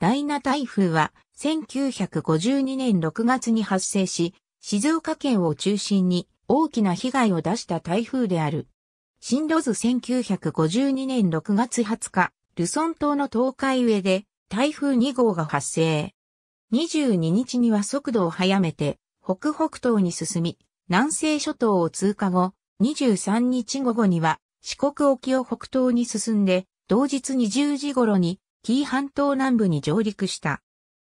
第7台風は1952年6月に発生し、静岡県を中心に大きな被害を出した台風である。進路図1952年6月20日、ルソン島の東海上で台風2号が発生。22日には速度を速めて北北東に進み、南西諸島を通過後、23日午後には四国沖を北東に進んで、同日20時頃に紀伊半島南部に上陸した。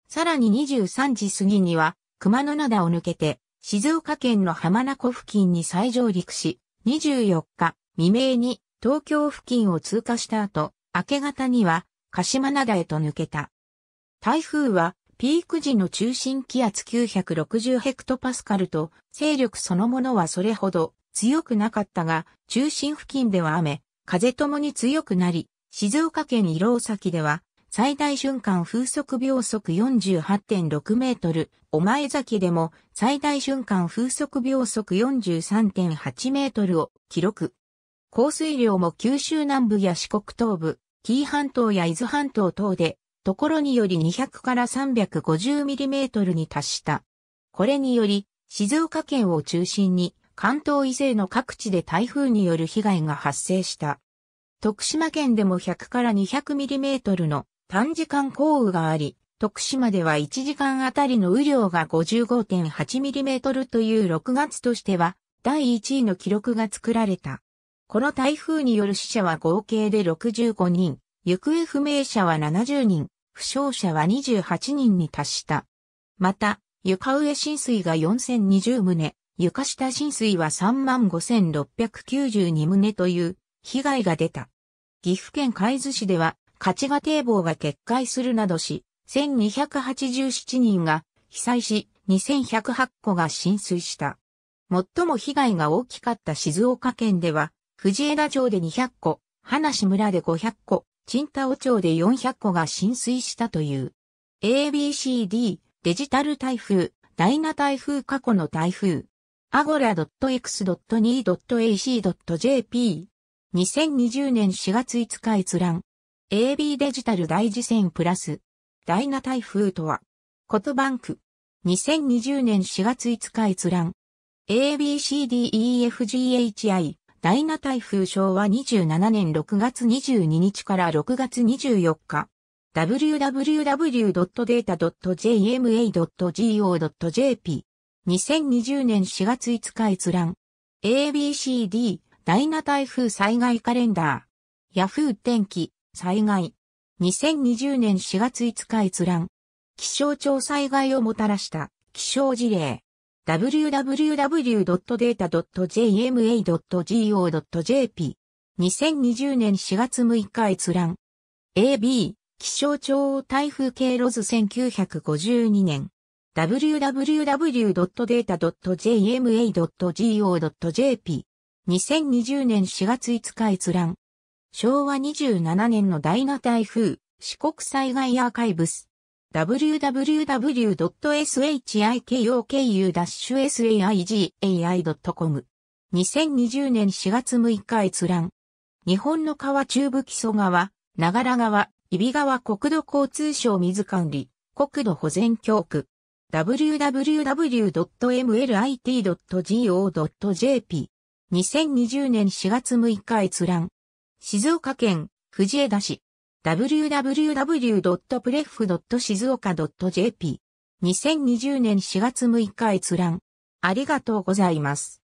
さらに23時過ぎには、熊野灘を抜けて、静岡県の浜名湖付近に再上陸し、24日未明に東京付近を通過した後、明け方には鹿島灘へと抜けた。台風はピーク時の中心気圧960ヘクトパスカルと勢力そのものはそれほど強くなかったが、中心付近では雨、風ともに強くなり、静岡県伊朗崎では、最大瞬間風速秒速48.6メートル、お前崎でも最大瞬間風速秒速43.8メートルを記録。降水量も九州南部や四国東部、紀伊半島や伊豆半島等で、ところにより200から350ミリメートルに達した。これにより、静岡県を中心に関東以西の各地で台風による被害が発生した。徳島県でも100から200ミリメートルの短時間降雨があり、徳島では1時間あたりの雨量が55.8ミリメートルという6月としては第1位の記録が作られた。この台風による死者は合計で65人、行方不明者は70人、負傷者は28人に達した。また、床上浸水が4020棟、床下浸水は35,692棟という被害が出た。岐阜県海津市では、勝賀堤防が決壊するなどし、1287人が被災し、2108戸が浸水した。最も被害が大きかった静岡県では、藤枝町で200戸、花市村で500戸、陳田尾町で400戸が浸水したという。ABCD デジタル台風、ダイナ台風過去の台風。agora.x.2.ac.jp 2020年4月5日閲覧。AB デジタル大事戦プラス。ダイナ台風とは。ことバンク。2020年4月5日閲覧。ABCDEFGHI。ダイナ台風昭和27年6月22日から6月24日。www.data.jma.go.jp。2020年4月5日閲覧。ABCD。ダイナ台風災害カレンダー。ヤフー天気、災害。2020年4月5日閲覧。気象庁災害をもたらした気象事例。www.data.jma.go.jp。2020年4月6日閲覧。AB、気象庁台風経路図1952年。www.data.jma.go.jp 2020年4月5日閲覧。昭和27年の大河台風、四国災害アーカイブス。www.shikoku-saigai.com。2020年4月6日閲覧。日本の川中部基礎川、長良川、揖斐川国土交通省水管理、国土保全教区。www.mlit.go.jp 2020年4月6日閲覧。静岡県藤枝市 w w w p r e f s i z u o k a j p 2 0 2 0年4月6日閲覧。ありがとうございます。